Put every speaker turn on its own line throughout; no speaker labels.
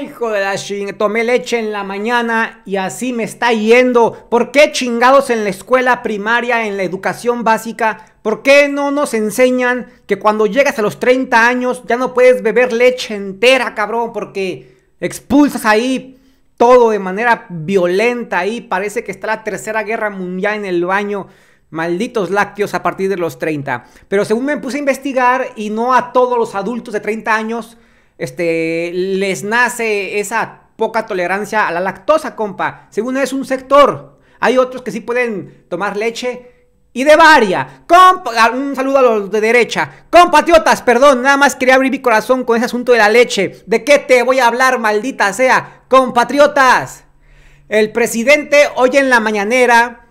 hijo de la ching, tomé leche en la mañana y así me está yendo. ¿Por qué chingados en la escuela primaria, en la educación básica? ¿Por qué no nos enseñan que cuando llegas a los 30 años ya no puedes beber leche entera, cabrón? Porque expulsas ahí todo de manera violenta ahí. Parece que está la tercera guerra mundial en el baño. Malditos lácteos a partir de los 30. Pero según me puse a investigar y no a todos los adultos de 30 años este, les nace esa poca tolerancia a la lactosa, compa. Según es un sector. Hay otros que sí pueden tomar leche y de varia. Compa ah, un saludo a los de derecha. Compatriotas, perdón, nada más quería abrir mi corazón con ese asunto de la leche. ¿De qué te voy a hablar, maldita sea? Compatriotas. El presidente hoy en la mañanera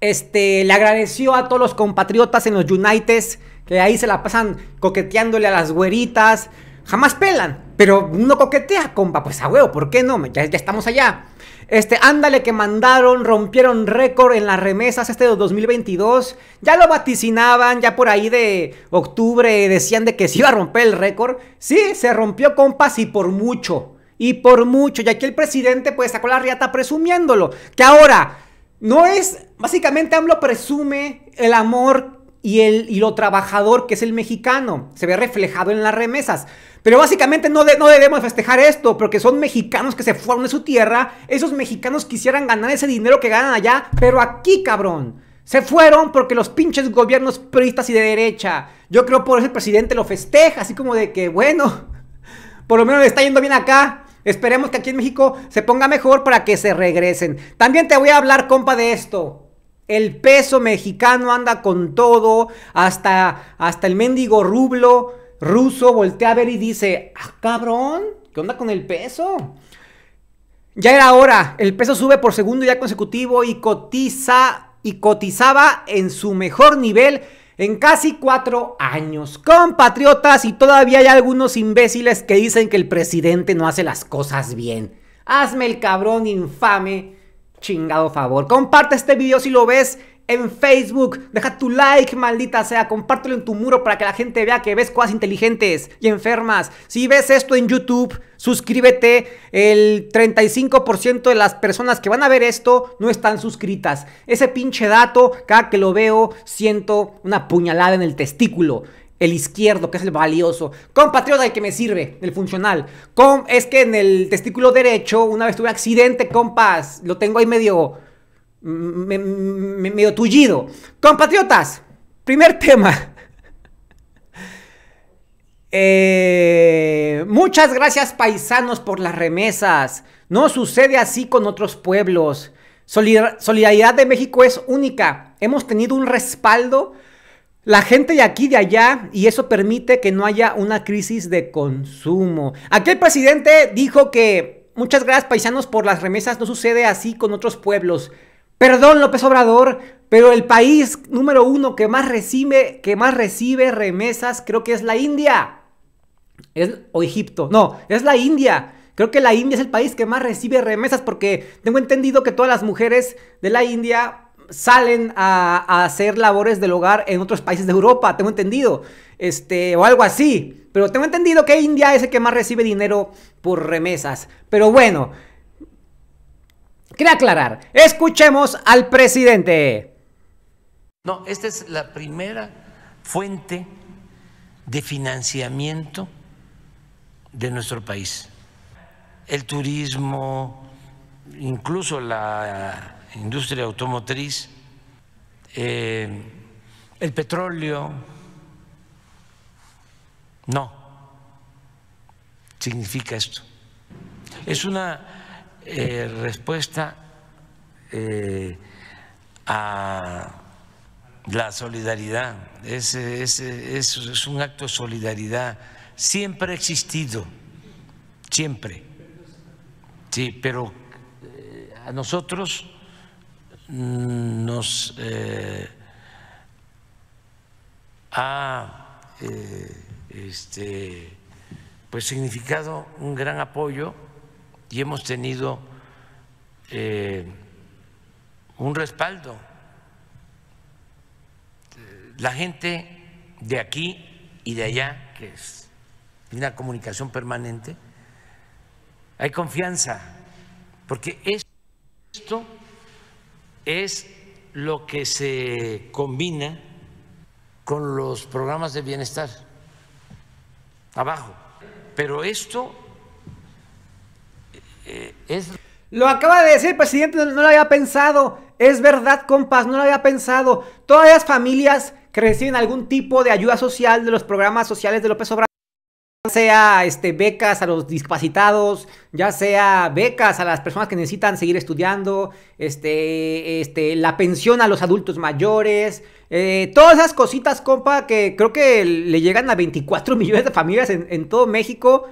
este, le agradeció a todos los compatriotas en los Unites que ahí se la pasan coqueteándole a las güeritas, jamás pelan, pero uno coquetea, compa, pues a huevo, ¿por qué no? Ya, estamos allá. Este, ándale que mandaron, rompieron récord en las remesas este de 2022. Ya lo vaticinaban, ya por ahí de octubre decían de que se iba a romper el récord. Sí, se rompió, compas, y por mucho. Y por mucho. Y aquí el presidente pues sacó la riata presumiéndolo. Que ahora, no es, básicamente AMLO presume el amor y, el, y lo trabajador que es el mexicano. Se ve reflejado en las remesas. Pero básicamente no, no debemos festejar esto, porque son mexicanos que se fueron de su tierra. Esos mexicanos quisieran ganar ese dinero que ganan allá, pero aquí, cabrón. Se fueron porque los pinches gobiernos peristas y de derecha. Yo creo por eso el presidente lo festeja, así como de que, bueno, por lo menos le está yendo bien acá. Esperemos que aquí en México se ponga mejor para que se regresen. También te voy a hablar, compa, de esto. El peso mexicano anda con todo, hasta, hasta el mendigo rublo ruso voltea a ver y dice, ah, cabrón, ¿qué onda con el peso? Ya era hora, el peso sube por segundo día consecutivo y cotiza y cotizaba en su mejor nivel en casi cuatro años. Compatriotas, y todavía hay algunos imbéciles que dicen que el presidente no hace las cosas bien. Hazme el cabrón infame chingado favor. Comparte este video si lo ves en Facebook. Deja tu like, maldita sea. Compártelo en tu muro para que la gente vea que ves cosas inteligentes y enfermas. Si ves esto en YouTube, suscríbete. El 35% de las personas que van a ver esto no están suscritas. Ese pinche dato, cada que lo veo, siento una puñalada en el testículo. El izquierdo, que es el valioso. Compatriota, el que me sirve, el funcional. es que en el testículo derecho, una vez tuve un accidente, compas. Lo tengo ahí medio. medio tullido. Compatriotas, primer tema. Eh, muchas gracias paisanos por las remesas. No sucede así con otros pueblos. Solidaridad de México es única. Hemos tenido un respaldo la gente de aquí, de allá, y eso permite que no haya una crisis de consumo. Aquí el presidente dijo que muchas gracias paisanos por las remesas, no sucede así con otros pueblos. Perdón, López Obrador, pero el país número uno que más recibe, que más recibe remesas, creo que es la India. o Egipto. No, es la India. Creo que la India es el país que más recibe remesas porque tengo entendido que todas las mujeres de la India salen a, hacer labores del hogar en otros países de Europa, tengo entendido, este, o algo así. Pero tengo entendido que India es el que más recibe dinero por remesas. Pero bueno, quería aclarar, escuchemos
al presidente. No, esta es la primera fuente de financiamiento de nuestro país. El turismo, incluso la industria automotriz, eh, el petróleo, no significa esto. Es una eh, respuesta eh, a la solidaridad, es, es, un acto de solidaridad, siempre ha existido, siempre. Sí, pero a nosotros nos eh, ha eh, este, pues significado un gran apoyo y hemos tenido eh, un respaldo. La gente de aquí y de allá, que es una comunicación permanente, hay confianza, porque es es lo que se combina con los programas de bienestar abajo. Pero esto eh, es... Lo acaba
de decir el presidente, no, lo había pensado. Es verdad, compas, no lo había pensado. Todas las familias que reciben algún tipo de ayuda social de los programas sociales de López Obrador sea este, becas a los discapacitados, ya sea becas a las personas que necesitan seguir estudiando, este, este, la pensión a los adultos mayores, eh, todas esas cositas, compa, que creo que le llegan a 24 millones de familias en, todo México.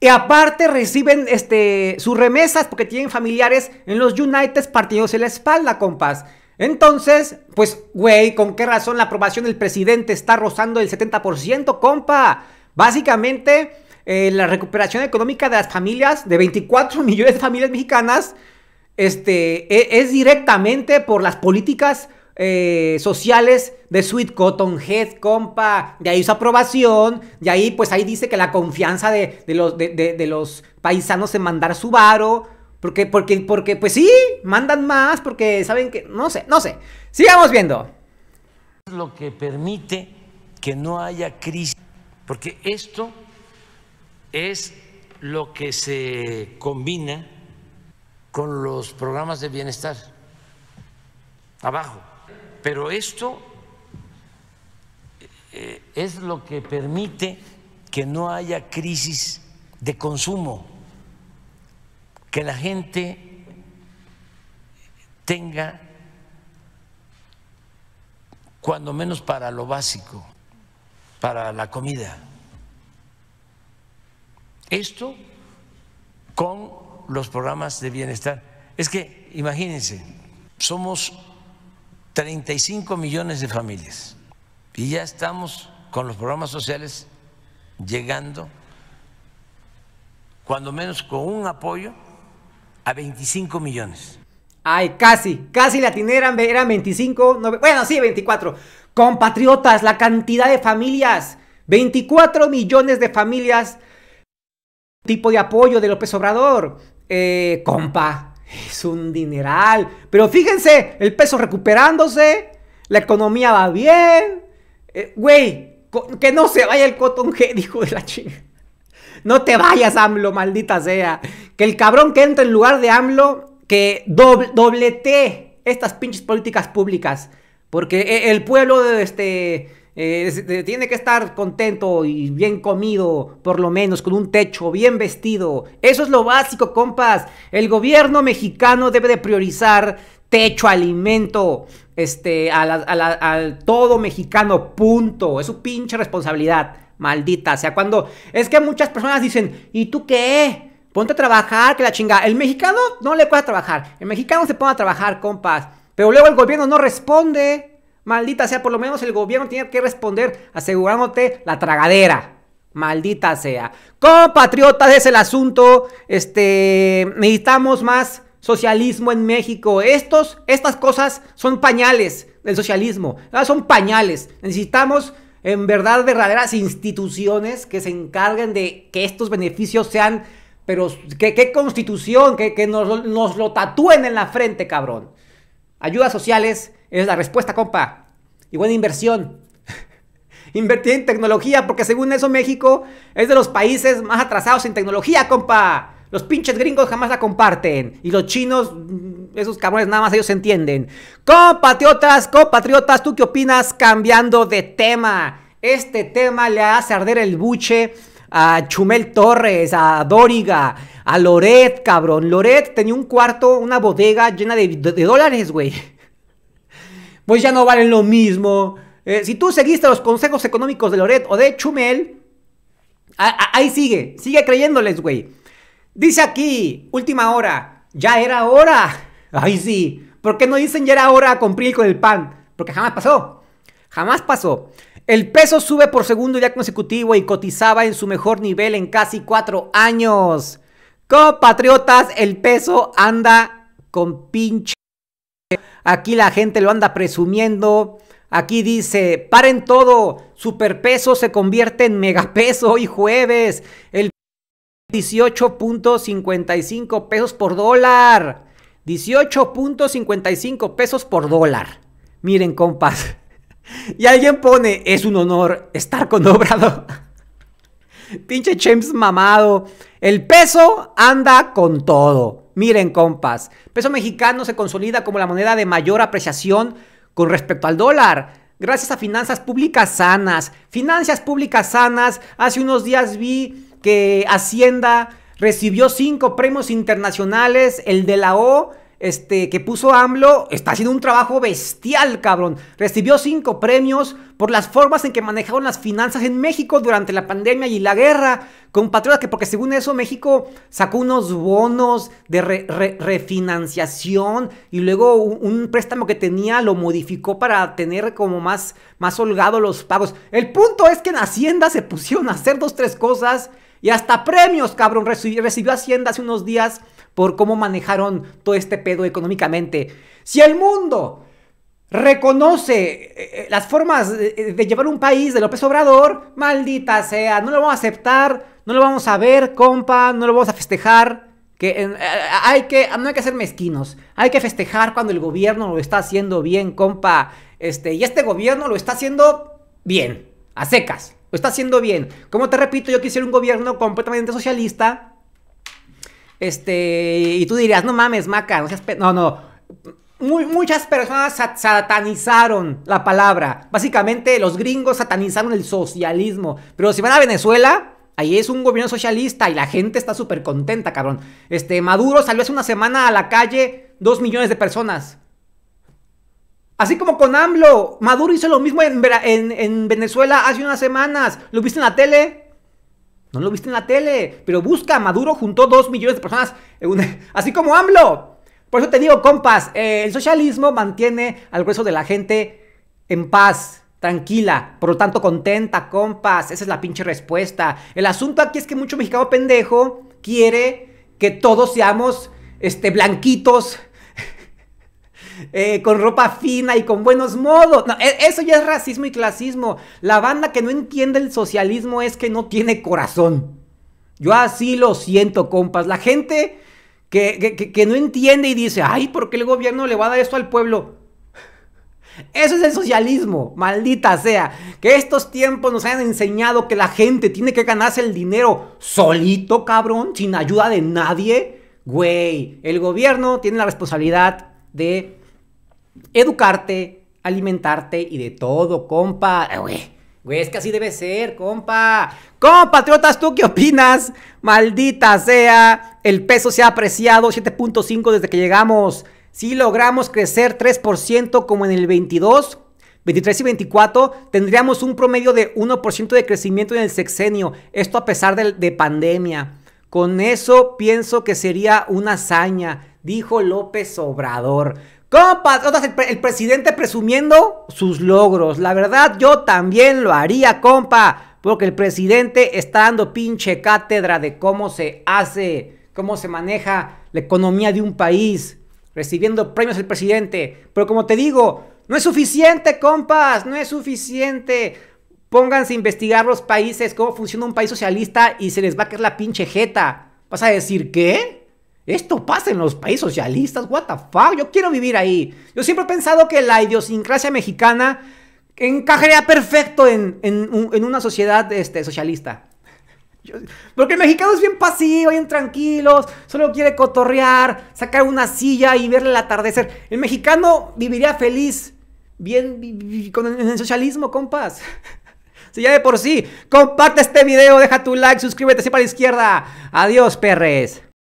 Y aparte reciben este, sus remesas porque tienen familiares en los United partidos en la espalda, compas. Entonces, pues, güey, ¿con qué razón la aprobación del presidente está rozando el 70%, compa? Básicamente, eh, la recuperación económica de las familias, de 24 millones de familias mexicanas, este, e, es, directamente por las políticas eh, sociales de Sweet Cotton Head, compa. De ahí su aprobación. De ahí, pues ahí dice que la confianza de, los, de, los paisanos en mandar su varo. Porque, porque, porque, pues sí, mandan más,
porque saben que. No sé, no sé. Sigamos viendo. Lo que permite que no haya crisis porque esto es lo que se combina con los programas de bienestar abajo. Pero esto eh, es lo que permite que no haya crisis de consumo, que la gente tenga cuando menos para lo básico para la comida. Esto con los programas de bienestar. Es que, imagínense, somos 35 millones de familias y ya estamos con los programas sociales llegando, cuando menos con un apoyo, a 25 millones. Ay,
casi, casi la tineran, eran 25, no, bueno, sí, 24. Compatriotas, la cantidad de familias, 24 millones de familias, tipo de apoyo de López Obrador. Eh, compa, es un dineral. Pero fíjense, el peso recuperándose, la economía va bien. Eh, güey, que no se vaya el cotón G, de la chinga. No te vayas, AMLO, maldita sea. Que el cabrón que entra en lugar de AMLO, que doblete estas pinches políticas públicas. Porque eh, el pueblo este, eh, eh, tiene que estar contento y bien comido, por lo menos, con un techo, bien vestido. Eso es lo básico, compas. El gobierno mexicano debe de priorizar techo, alimento, este, a al todo mexicano, punto. Es su pinche responsabilidad, maldita. O sea, cuando es que muchas personas dicen, ¿y tú qué? Ponte a trabajar, que la chinga. El mexicano no le cuesta trabajar. El mexicano se pone a trabajar, compas. Pero luego el gobierno no responde. Maldita sea, por lo menos el gobierno tiene que responder asegurándote la tragadera. Maldita sea. Compatriotas, es el asunto. Este, necesitamos más socialismo en México. Estos, estas cosas son pañales del socialismo. Ah, son pañales. Necesitamos en verdad verdaderas instituciones que se encarguen de que estos beneficios sean, pero qué constitución, que, nos lo tatúen en la frente, cabrón. Ayudas sociales es la respuesta, compa. Y buena inversión. Invertir en tecnología, porque según eso México es de los países más atrasados en tecnología, compa. Los pinches gringos jamás la comparten. Y los chinos, mm, esos cabrones nada más ellos se entienden. Compatriotas, compatriotas, ¿tú qué opinas cambiando de tema? Este tema le hace arder el buche a Chumel Torres, a Doriga, a Loret, cabrón. Loret tenía un cuarto, una bodega llena de, dólares, güey. Pues ya no valen lo mismo. Eh, si tú seguiste los consejos económicos de Loret o de Chumel, ahí sigue, sigue creyéndoles, güey. Dice aquí, última hora, ya era hora. Ay, sí. ¿Por qué no dicen ya era hora a cumplir con el pan? Porque jamás pasó. Jamás pasó. El peso sube por segundo día consecutivo y cotizaba en su mejor nivel en casi cuatro años. Compatriotas, el peso anda con pinche. Aquí la gente lo anda presumiendo. Aquí dice, paren todo, superpeso se convierte en megapeso hoy jueves. El 18.55 pesos por dólar. 18.55 pesos por dólar. Miren, compas. Y alguien pone, es un honor estar con Obrador. Pinche James mamado. El peso anda con todo. Miren, compas. Peso mexicano se consolida como la moneda de mayor apreciación con respecto al dólar. Gracias a finanzas públicas sanas. Finanzas públicas sanas. Hace unos días vi que Hacienda recibió cinco premios internacionales. El de la O este, que puso AMLO está haciendo un trabajo bestial, cabrón. Recibió cinco premios por las formas en que manejaron las finanzas en México durante la pandemia y la guerra. Compatriotas, que porque según eso México sacó unos bonos de refinanciación y luego un, préstamo que tenía lo modificó para tener como más, más holgado los pagos. El punto es que en Hacienda se pusieron a hacer dos, tres cosas. Y hasta premios, cabrón, recibió Hacienda hace unos días por cómo manejaron todo este pedo económicamente. Si el mundo reconoce eh, eh, las formas eh, de llevar un país de López Obrador, maldita sea, no lo vamos a aceptar, no lo vamos a ver, compa, no lo vamos a festejar. Que hay que, no hay que ser mezquinos, hay que festejar cuando el gobierno lo está haciendo bien, compa. Este, y este gobierno lo está haciendo bien, a secas, lo está haciendo bien. Como te repito, yo quisiera un gobierno completamente socialista, este, y tú dirías, no mames, Maca, no seas... No, no. muchas personas satanizaron la palabra. Básicamente, los gringos satanizaron el socialismo. Pero si van a Venezuela, Ahí es un gobierno socialista y la gente está súper contenta, cabrón. Este, Maduro salió hace una semana a la calle dos millones de personas. Así como con AMLO, Maduro hizo lo mismo en, en Venezuela hace unas semanas. ¿Lo viste en la tele? No lo viste en la tele, pero busca, Maduro juntó dos millones de personas, así como AMLO. Por eso te digo, compas, eh, el socialismo mantiene al grueso de la gente en paz, tranquila, por lo tanto contenta, compas. Esa es la pinche respuesta. El asunto aquí es que mucho mexicano pendejo quiere que todos seamos este, blanquitos, eh, con ropa fina y con buenos modos. E, eso ya es racismo y clasismo. La banda que no entiende el socialismo es que no tiene corazón. Yo así lo siento, compas. La gente que, que no entiende y dice, ay, ¿por qué el gobierno le va a dar esto al pueblo? Eso es el socialismo, maldita sea. Que estos tiempos nos hayan enseñado que la gente tiene que ganarse el dinero solito, cabrón, sin ayuda de nadie. Güey, el gobierno tiene la responsabilidad de educarte, alimentarte y de todo, compa. Ah, güey, es que así debe ser, compa. Compatriotas, ¿tú qué opinas? Maldita sea, el peso se ha apreciado 7.5 desde que llegamos. Si logramos crecer 3% como en el 22, 23 y 24, tendríamos un promedio de 1% de crecimiento en el sexenio. Esto a pesar de, de pandemia. Con eso pienso que sería una hazaña, dijo López Obrador. Compas, el, presidente presumiendo sus logros. La verdad, yo también lo haría, compa. Porque el presidente está dando pinche cátedra de cómo se hace, cómo se maneja la economía de un país. Recibiendo premios el presidente. Pero como te digo, no es suficiente, compas. No es suficiente. Pónganse a investigar los países, cómo funciona un país socialista y se les va a caer la pinche jeta. ¿Vas a decir qué? Esto pasa en los países socialistas, what the fuck, yo quiero vivir ahí. Yo siempre he pensado que la idiosincrasia mexicana encajaría perfecto en, una sociedad este, socialista. porque el mexicano es bien pasivo, bien tranquilo, solo quiere cotorrear, sacar una silla y verle el atardecer. El mexicano viviría feliz, bien con, en el socialismo, compas. Si ya de por sí, comparte este video, deja tu like, suscríbete, siempre para la izquierda. Adiós, perres.